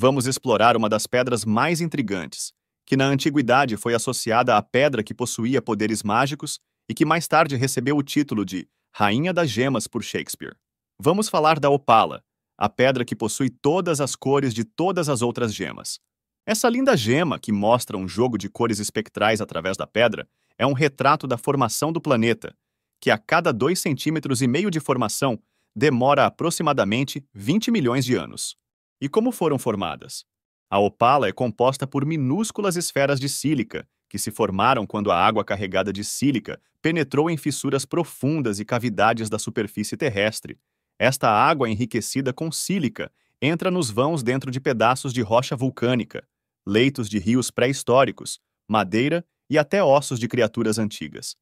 vamos explorar uma das pedras mais intrigantes, que na antiguidade foi associada à pedra que possuía poderes mágicos e que mais tarde recebeu o título de Rainha das Gemas por Shakespeare. Vamos falar da opala, a pedra que possui todas as cores de todas as outras gemas. Essa linda gema, que mostra um jogo de cores espectrais através da pedra, é um retrato da formação do planeta, que a cada 2,5 centímetros e meio de formação demora aproximadamente 20 milhões de anos. E como foram formadas? A opala é composta por minúsculas esferas de sílica, que se formaram quando a água carregada de sílica penetrou em fissuras profundas e cavidades da superfície terrestre. Esta água enriquecida com sílica entra nos vãos dentro de pedaços de rocha vulcânica, leitos de rios pré-históricos, madeira e até ossos de criaturas antigas.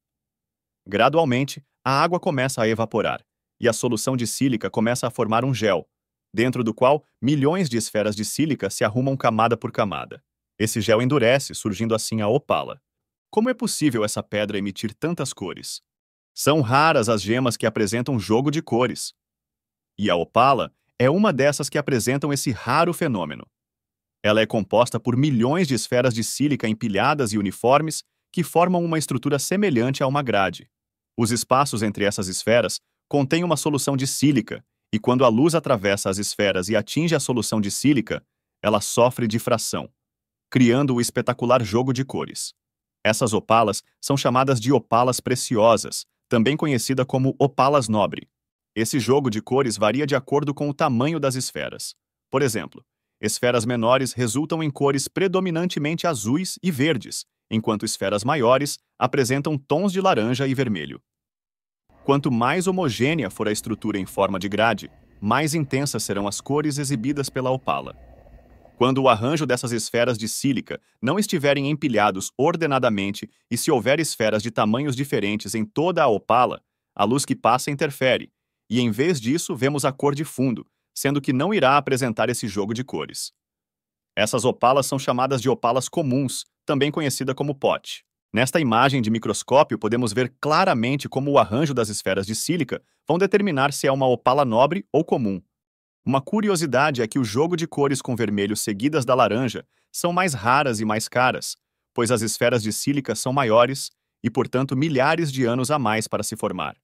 Gradualmente, a água começa a evaporar, e a solução de sílica começa a formar um gel, dentro do qual milhões de esferas de sílica se arrumam camada por camada. Esse gel endurece, surgindo assim a opala. Como é possível essa pedra emitir tantas cores? São raras as gemas que apresentam jogo de cores. E a opala é uma dessas que apresentam esse raro fenômeno. Ela é composta por milhões de esferas de sílica empilhadas e uniformes que formam uma estrutura semelhante a uma grade. Os espaços entre essas esferas contêm uma solução de sílica e quando a luz atravessa as esferas e atinge a solução de sílica, ela sofre difração, criando o espetacular jogo de cores. Essas opalas são chamadas de opalas preciosas, também conhecida como opalas nobre. Esse jogo de cores varia de acordo com o tamanho das esferas. Por exemplo, esferas menores resultam em cores predominantemente azuis e verdes, enquanto esferas maiores apresentam tons de laranja e vermelho. Quanto mais homogênea for a estrutura em forma de grade, mais intensas serão as cores exibidas pela opala. Quando o arranjo dessas esferas de sílica não estiverem empilhados ordenadamente e se houver esferas de tamanhos diferentes em toda a opala, a luz que passa interfere, e em vez disso vemos a cor de fundo, sendo que não irá apresentar esse jogo de cores. Essas opalas são chamadas de opalas comuns, também conhecida como pote. Nesta imagem de microscópio, podemos ver claramente como o arranjo das esferas de sílica vão determinar se é uma opala nobre ou comum. Uma curiosidade é que o jogo de cores com vermelho seguidas da laranja são mais raras e mais caras, pois as esferas de sílica são maiores e, portanto, milhares de anos a mais para se formar.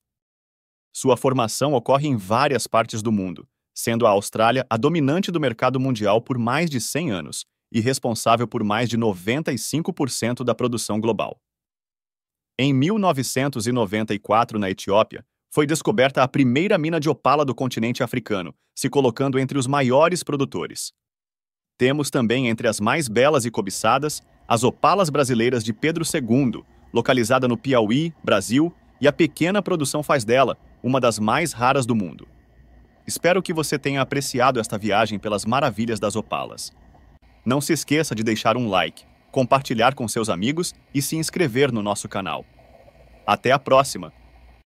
Sua formação ocorre em várias partes do mundo, sendo a Austrália a dominante do mercado mundial por mais de 100 anos e responsável por mais de 95% da produção global. Em 1994, na Etiópia, foi descoberta a primeira mina de opala do continente africano, se colocando entre os maiores produtores. Temos também entre as mais belas e cobiçadas as opalas brasileiras de Pedro II, localizada no Piauí, Brasil, e a pequena produção faz dela uma das mais raras do mundo. Espero que você tenha apreciado esta viagem pelas maravilhas das opalas. Não se esqueça de deixar um like, compartilhar com seus amigos e se inscrever no nosso canal. Até a próxima!